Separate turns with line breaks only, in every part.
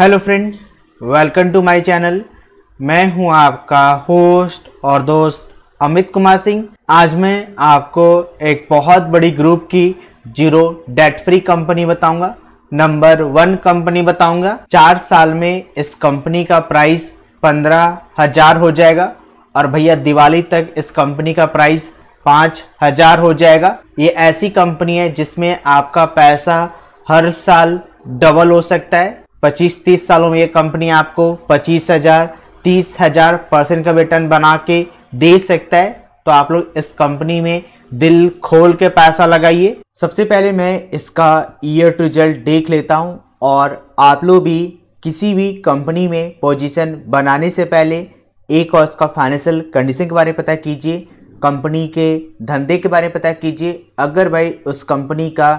hello friend welcome to my channel मैं हूं आपका होस्ट और दोस्त अमित कुमार सिंह आज मैं आपको एक बहुत बड़ी ग्रुप की जीरो डेट फ्री कंपनी बताऊंगा नंबर वन कंपनी बताऊंगा चार साल में इस कंपनी का प्राइस पंद्रह हजार हो जाएगा और भैया दिवाली तक इस कंपनी का प्राइस पाँच हजार हो जाएगा ये ऐसी कंपनी है जिसमें आपका पैसा हर साल डबल हो सकता है पच्चीस तीस सालों में ये कंपनी आपको पच्चीस हज़ार तीस हज़ार परसेंट का रिटर्न बना के दे सकता है तो आप लोग इस कंपनी में दिल खोल के पैसा लगाइए सबसे पहले मैं इसका ईयर टू रिजल्ट देख लेता हूँ और आप लोग भी किसी भी कंपनी में पोजीशन बनाने से पहले एक और उसका फाइनेंशियल कंडीशन के बारे में पता कीजिए कंपनी के धंधे के बारे में पता कीजिए अगर भाई उस कंपनी का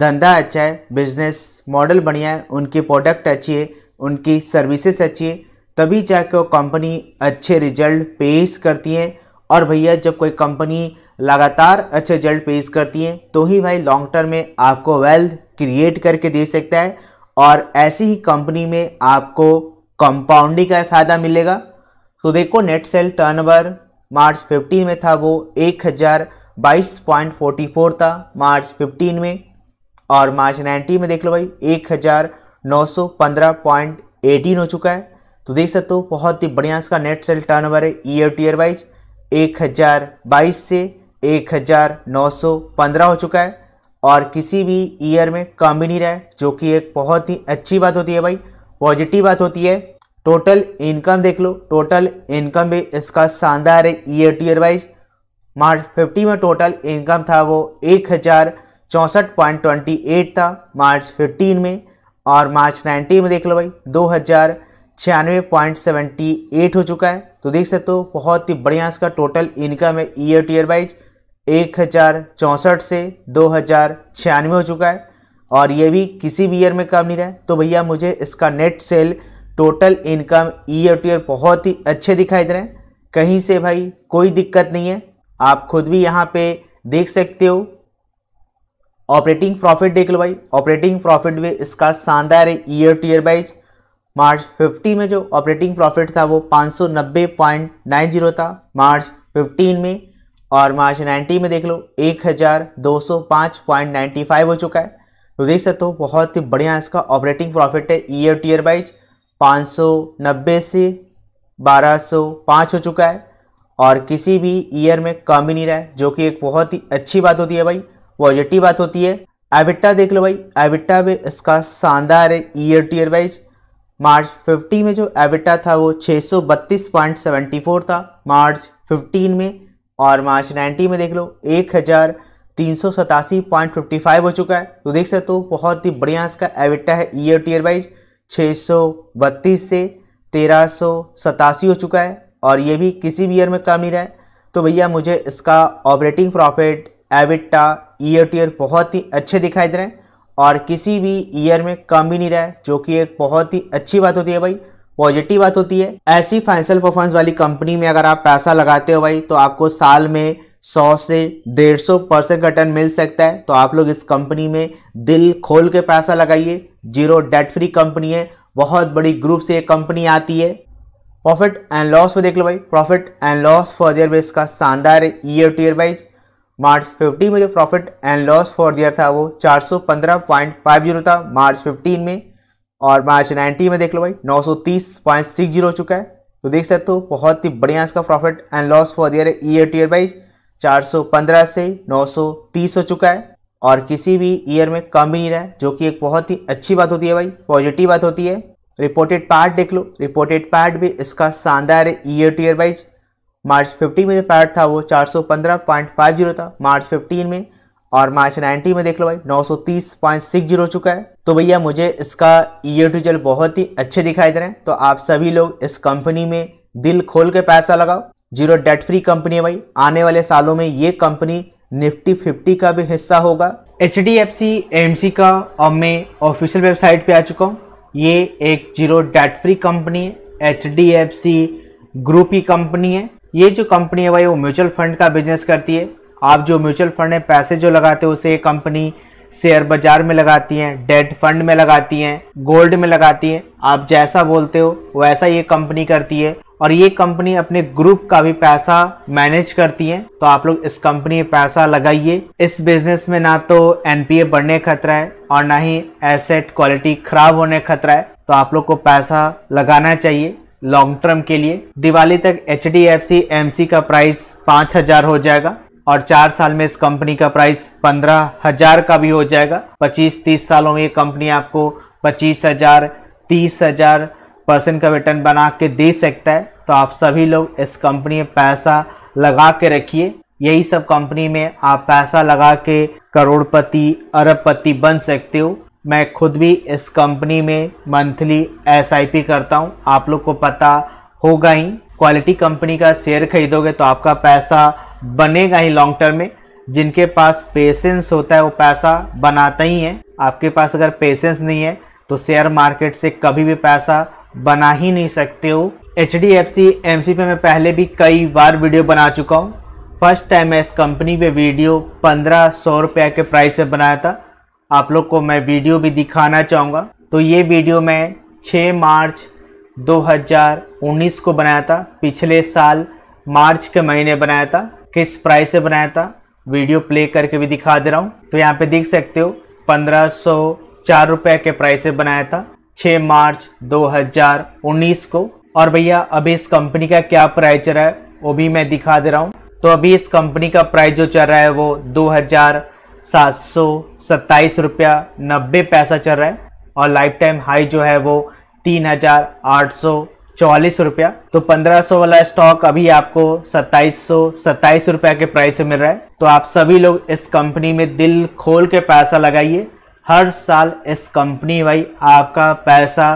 धंधा अच्छा है बिजनेस मॉडल बढ़िया है उनकी प्रोडक्ट अच्छी है उनकी सर्विसेज अच्छी है तभी जाकर वो कंपनी अच्छे रिजल्ट पेश करती है और भैया जब कोई कंपनी लगातार अच्छे रिजल्ट पेश करती है तो ही भाई लॉन्ग टर्म में आपको वेल्थ क्रिएट करके दे सकता है और ऐसी ही कंपनी में आपको कंपाउंडिंग का फ़ायदा मिलेगा तो देखो नेट सेल टर्नओवर मार्च 15 में था वो एक हज़ार बाईस पॉइंट फोर्टी फोर था मार्च 15 में और मार्च 90 में देख लो भाई एक हज़ार नौ सौ पंद्रह पॉइंट एटीन हो चुका है तो देख सकते हो बहुत ही बढ़िया इसका नेट सेल टर्नओवर है ईयर टू ईयर वाइज एक हज़ार बाईस से एक हज़ार नौ सौ पंद्रह हो चुका है और किसी भी ईयर में कम भी नहीं रहा है जो कि एक बहुत ही अच्छी बात होती है भाई पॉजिटिव बात होती है टोटल इनकम देख लो टोटल इनकम भी इसका शानदार है year to year wise March fifty में टोटल इनकम था वो एक हज़ार चौंसठ पॉइंट ट्वेंटी एट था मार्च फिफ्टीन में और मार्च नाइनटीन में देख लो भाई दो हज़ार छियानवे पॉइंट सेवेंटी एट हो चुका है तो देख सकते हो बहुत ही बढ़िया इसका टोटल इनकम है ईयर टू ईयर वाइज एक हज़ार चौंसठ से दो हज़ार छियानवे हो चुका है और ये भी किसी भी ईयर में कम नहीं रहा है तो भैया मुझे इसका net sale total income year to year बहुत ही अच्छे दिखाई दे रहे हैं कहीं से भाई कोई दिक्कत नहीं है आप खुद भी यहाँ पे देख सकते हो ऑपरेटिंग प्रॉफिट देख लो भाई ऑपरेटिंग प्रॉफिट भी इसका शानदार है year to year wise March 50 में जो ऑपरेटिंग प्रॉफिट था वो 590.90 था मार्च 15 में और मार्च 90 में देख लो 1205.95 हो चुका है तो देख सकते हो बहुत ही बढ़िया इसका ऑपरेटिंग प्रॉफिट है ईयर टू ईयर बाइज पाँच से बारह हो चुका है और किसी भी ईयर में कम ही नहीं रहा है जो कि एक बहुत ही अच्छी बात होती है भाई पॉजिटिव बात होती है एविट्टा देख लो भाई एविट्टा भी इसका शानदार है year to year wise March 50 में जो एविट्टा था वो 632.74 था मार्च 15 में और मार्च 90 में देख लो एक हज़ार तीन सौ सतासी पॉइंट फिफ्टी फाइव हो चुका है तो देख सकते हो बहुत ही बढ़िया इसका एविट्टा है ईयर टू ईयर वाइज छः सौ बत्तीस से तेरह सौ सतासी हो चुका है और ये भी किसी भी ईयर में कम ही रहा है तो भैया मुझे इसका operating profit EBITDA year to year बहुत ही अच्छे दिखाई दे रहे हैं और किसी भी ईयर में कम भी नहीं रहा है जो कि एक बहुत ही अच्छी बात होती है भाई पॉजिटिव बात होती है ऐसी फाइनेंशियल परफॉर्मेंस वाली कंपनी में अगर आप पैसा लगाते हो भाई तो आपको साल में 100 से 150 परसेंट रिटर्न मिल सकता है तो आप लोग इस कंपनी में दिल खोल के पैसा लगाइए जीरो डेट फ्री कंपनी है बहुत बड़ी ग्रुप से ये कंपनी आती है प्रॉफिट एंड लॉस को देख लो भाई profit and loss for year base का शानदार year to year wise March 50 में जो profit and loss for the year था वो 415.50 था मार्च 15 में और मार्च 90 में देख लो भाई 930.60 हो चुका है तो देख सकते हो बहुत ही बढ़िया इसका profit and loss for the year है ईयर टू ईयर वाइज 415 से 930 हो चुका है और किसी भी ईयर में कम ही नहीं रहा है जो कि एक बहुत ही अच्छी बात होती है भाई पॉजिटिव बात होती है रिपोर्टेड पार्ट देख लो रिपोर्टेड पार्ट भी इसका शानदार है year to year wise March 50 में जो पैट था वो 415.50 था मार्च 15 में और मार्च 90 में देख लो भाई 930.60 हो चुका है तो भैया मुझे इसका ईयर टू जल बहुत ही अच्छे दिखाई दे रहे हैं तो आप सभी लोग इस कंपनी में दिल खोल के पैसा लगाओ जीरो डेट फ्री कंपनी है भाई आने वाले सालों में ये कंपनी निफ्टी फिफ्टी का भी हिस्सा होगा H D F C M C का और मैं ऑफिशियल वेबसाइट पे आ चुका हूँ ये एक जीरो डेट फ्री कंपनी है H D F C group की कंपनी है ये जो कंपनी है भाई वो म्यूचुअल फंड का बिजनेस करती है आप जो म्यूचुअल फंड में पैसे जो लगाते हो उसे ये कंपनी शेयर बाजार में लगाती हैं डेट फंड में लगाती हैं गोल्ड में लगाती हैं आप जैसा बोलते हो वैसा ये कंपनी करती है और ये कंपनी अपने ग्रुप का भी पैसा मैनेज करती है तो आप लोग इस कंपनी में पैसा लगाइए इस बिजनेस में ना तो एनपीए बढ़ने का खतरा है और ना ही एसेट क्वालिटी खराब होने का खतरा है तो आप लोग को पैसा लगाना चाहिए लॉन्ग टर्म के लिए दिवाली तक H D F C M C का प्राइस पाँच हजार हो जाएगा और चार साल में इस कंपनी का प्राइस पंद्रह हजार का भी हो जाएगा पच्चीस तीस सालों में ये कंपनी आपको पच्चीस हजार तीस हजार परसेंट का रिटर्न बना के दे सकता है तो आप सभी लोग इस कंपनी में पैसा लगा के रखिए यही सब कंपनी में आप पैसा लगा के करोड़पति अरबपति बन सकते हो मैं खुद भी इस कंपनी में मंथली एस करता हूँ आप लोग को पता होगा ही क्वालिटी कंपनी का शेयर खरीदोगे तो आपका पैसा बनेगा ही लॉन्ग टर्म में जिनके पास पेशेंस होता है वो पैसा बनाता ही है आपके पास अगर पेशेंस नहीं है तो शेयर मार्केट से कभी भी पैसा बना ही नहीं सकते हो H D F C M C पे मैं पहले भी कई बार वीडियो बना चुका हूँ फर्स्ट टाइम मैं इस कंपनी पे वीडियो पंद्रह सौ रुपये के प्राइस से बनाया था आप लोग को मैं वीडियो भी दिखाना चाहूँगा तो ये वीडियो मैं 6 मार्च 2019 को बनाया था पिछले साल मार्च के महीने बनाया था किस प्राइस से बनाया था वीडियो प्ले करके भी दिखा दे रहा हूँ तो यहाँ पे देख सकते हो पंद्रह सौ चार के प्राइस से बनाया था 6 मार्च 2019 को और भैया अभी इस कंपनी का क्या प्राइस चल रहा है वो भी मैं दिखा दे रहा हूँ तो अभी इस कंपनी का प्राइस जो चल रहा है वो दो हजार सात सौ सत्ताईस रुपया नब्बे पैसा चल रहा है और लाइफ टाइम हाई जो है वो तीन हजार आठ सौ चौवालीस रुपया तो पंद्रह सौ वाला स्टॉक अभी आपको सत्ताईस सौ सत्ताईस रुपया के प्राइस से मिल रहा है तो आप सभी लोग इस कंपनी में दिल खोल के पैसा लगाइए हर साल इस कंपनी वाई आपका पैसा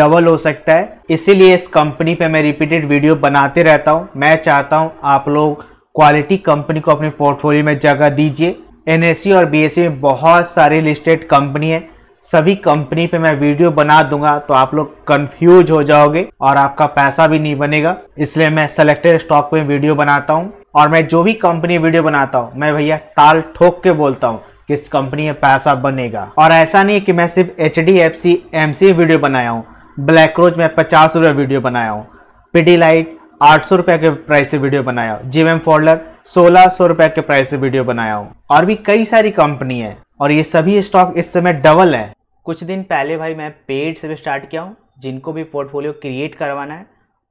डबल हो सकता है इसीलिए इस कंपनी पे मैं रिपीटेड वीडियो बनाते रहता हूँ मैं चाहता हूँ आप लोग क्वालिटी कंपनी को अपने पोर्टफोलियो में जगह दीजिए एन e और बी e में बहुत सारी लिस्टेड कंपनी है सभी कंपनी पे मैं वीडियो बना दूंगा तो आप लोग कंफ्यूज हो जाओगे और आपका पैसा भी नहीं बनेगा इसलिए मैं सेलेक्टेड स्टॉक पे वीडियो बनाता हूँ और मैं जो भी कंपनी वीडियो बनाता हूँ मैं भैया टाल ठोक के बोलता हूँ कि इस कंपनी में पैसा बनेगा और ऐसा नहीं है कि मैं सिर्फ H D F C M C video बनाया हूँ ब्लैक रोज में पचास रुपये वीडियो बनाया हूँ पी डी लाइट आठ सौ रुपये के प्राइस से वीडियो बनाया हूँ जी एम फोल्डर सोलह सौ रुपए के प्राइस से वीडियो बनाया हूँ और भी कई सारी कंपनी है और ये सभी स्टॉक इस समय डबल है कुछ दिन पहले भाई मैं पेड से भी स्टार्ट किया हूँ जिनको भी पोर्टफोलियो क्रिएट करवाना है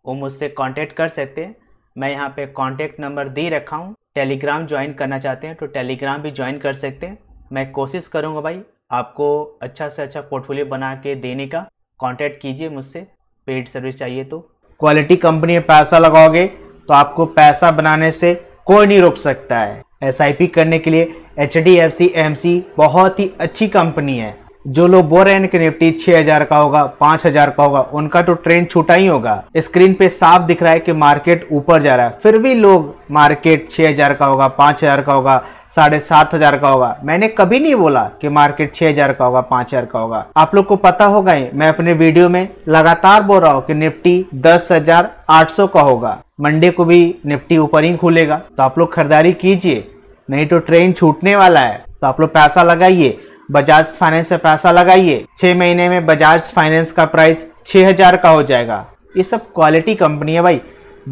वो मुझसे कॉन्टेक्ट कर सकते हैं मैं यहाँ पे कॉन्टेक्ट नंबर दे रखा हूँ टेलीग्राम ज्वाइन करना चाहते हैं तो टेलीग्राम भी ज्वाइन कर सकते हैं मैं कोशिश करूँगा भाई आपको अच्छा से अच्छा पोर्टफोलियो बना के देने का कॉन्टेक्ट कीजिए मुझसे पेड सर्विस चाहिए तो क्वालिटी कंपनी में पैसा लगाओगे तो आपको पैसा बनाने से कोई नहीं रोक सकता है एस करने के लिए H D F C M C बहुत ही अच्छी कंपनी है जो लोग बोल रहे हैं कि निफ्टी हजार का होगा पांच हजार का होगा उनका तो ट्रेंड छूटा ही होगा स्क्रीन पे साफ दिख रहा है कि मार्केट ऊपर जा रहा है फिर भी लोग मार्केट छह हजार का होगा पांच हजार का होगा साढ़े सात हजार का होगा मैंने कभी नहीं बोला कि मार्केट छह हजार का होगा पांच हजार का होगा आप लोग को पता होगा ही मैं अपने वीडियो में लगातार बोल रहा हूँ कि निफ्टी दस हजार आठ सौ का होगा मंडे को भी निफ्टी ऊपर ही खुलेगा तो आप लोग खरीदारी कीजिए नहीं तो ट्रेन छूटने वाला है तो आप लोग पैसा लगाइए बजाज फाइनेंस से पैसा लगाइए छह महीने में बजाज फाइनेंस का प्राइस छह हज़ार का हो जाएगा ये सब क्वालिटी कंपनी है भाई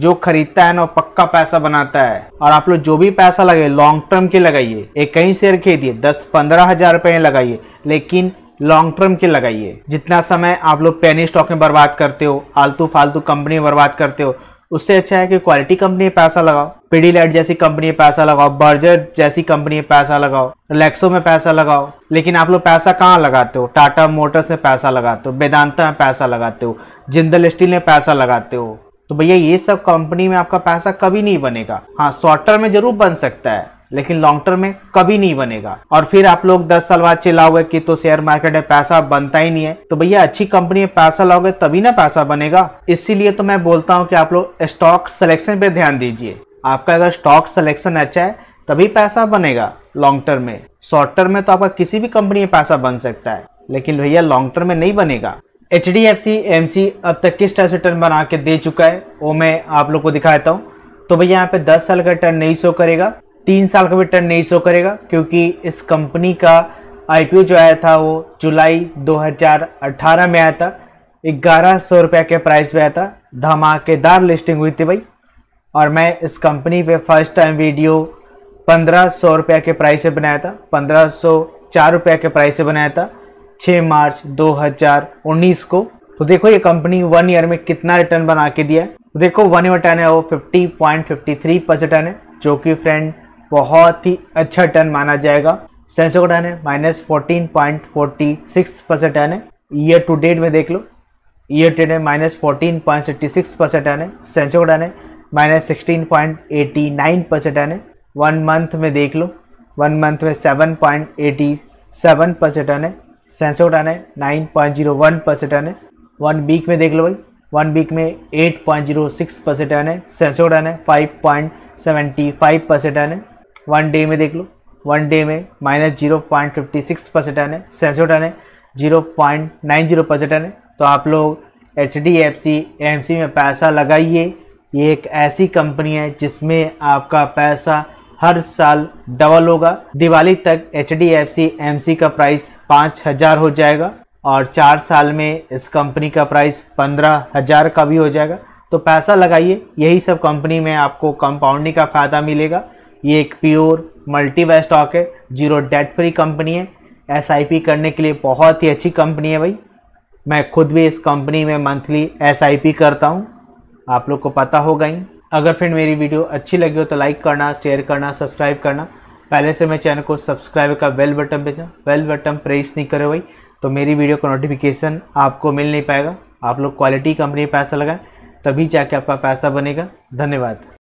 जो खरीदता है ना पक्का पैसा बनाता है और आप लोग जो भी पैसा लगे लॉन्ग टर्म के लगाइए एक कहीं शेयर खरीदिए दस पंद्रह हज़ार रुपए लगाइए लेकिन लॉन्ग टर्म के लगाइए जितना समय आप लोग पेनी स्टॉक में बर्बाद करते हो आलतू फालतू कंपनी बर्बाद करते हो उससे अच्छा है कि क्वालिटी कंपनी पैसा लगाओ पीडीलाइट जैसी कंपनी पैसा लगाओ बर्जर जैसी कंपनी पैसा लगाओ रिलैक्सो में पैसा लगाओ लेकिन आप लोग पैसा कहाँ लगाते हो टाटा मोटर्स में पैसा लगाते हो वेदांता में पैसा लगाते हो जिंदल स्टील में पैसा लगाते हो तो भैया ये सब कंपनी में आपका पैसा कभी नहीं बनेगा हाँ शॉर्ट टर्म में जरूर बन सकता है लेकिन लॉन्ग टर्म में कभी नहीं बनेगा और फिर आप लोग 10 साल बाद चिल्लाओगे कि तो शेयर मार्केट में पैसा बनता ही नहीं है तो भैया अच्छी कंपनी में पैसा लाओगे तभी ना पैसा बनेगा इसीलिए तो मैं बोलता हूँ कि आप लोग स्टॉक सिलेक्शन पे ध्यान दीजिए आपका अगर स्टॉक सिलेक्शन अच्छा है तभी पैसा बनेगा लॉन्ग टर्म में शॉर्ट टर्म में तो आपका किसी भी कंपनी में पैसा बन सकता है लेकिन भैया लॉन्ग टर्म में नहीं बनेगा H D F C M C अब तक किस टाइप से टर्न बना के दे चुका है वो मैं आप लोग को दिखाता हूँ तो भैया यहाँ पे 10 साल का टर्न नहीं शो करेगा तीन साल का भी रिटर्न नहीं शो करेगा क्योंकि इस कंपनी का आईपीओ जो आया था वो जुलाई 2018 में आया था ग्यारह सौ रुपये के प्राइस पे आया था धमाकेदार लिस्टिंग हुई थी भाई और मैं इस कंपनी पे फर्स्ट टाइम वीडियो पंद्रह सौ रुपये के प्राइस से बनाया था पंद्रह सौ चार रुपये के प्राइस से बनाया था 6 मार्च 2019 को तो देखो ये कंपनी वन ईयर में कितना रिटर्न बना के दिया है तो देखो वन ईयर टर्न है वो थ्री परसेंट टर्न है जो कि फ्रेंड बहुत ही अच्छा टर्न माना जाएगा सेंसो का टर्न है minus fourteen point forty six percent turn है ईयर टू डेट में देख लो year to date minus fourteen point sixty six percent turn है सेंसो का टर्न है minus sixteen point eighty nine percent turn है वन मंथ में देख लो वन मंथ में seven point eighty seven percent turn है सेंसो का टर्न है nine point zero one percent turn है वन वीक में देख लो भाई वन वीक में eight point zero six percent turn है सेंसो का टर्न है five point seventy five percent turn है वन डे में देख लो वन डे में minus zero point fifty six percent आने सेंसोटन है zero point nine zero percent आने तो आप लोग H D F C M C में पैसा लगाइए ये एक ऐसी कंपनी है जिसमें आपका पैसा हर साल डबल होगा दिवाली तक H D F C M C का प्राइस पाँच हज़ार हो जाएगा और चार साल में इस कंपनी का प्राइस पंद्रह हज़ार का भी हो जाएगा तो पैसा लगाइए यही सब कंपनी में आपको कंपाउंडिंग का फ़ायदा मिलेगा ये एक प्योर मल्टी मल्टीवे स्टॉक है जीरो डेट फ्री कंपनी है एस करने के लिए बहुत ही अच्छी कंपनी है भाई मैं खुद भी इस कंपनी में मंथली एस करता हूँ आप लोग को पता होगा ही अगर फिर मेरी वीडियो अच्छी लगी हो तो लाइक करना शेयर करना सब्सक्राइब करना पहले से मैं चैनल को सब्सक्राइब का बेल बटन पे बेल बटन प्रेस नहीं करो भाई तो मेरी वीडियो का नोटिफिकेशन आपको मिल नहीं पाएगा आप लोग क्वालिटी कंपनी पैसा लगाएं तभी जाके आपका पैसा बनेगा धन्यवाद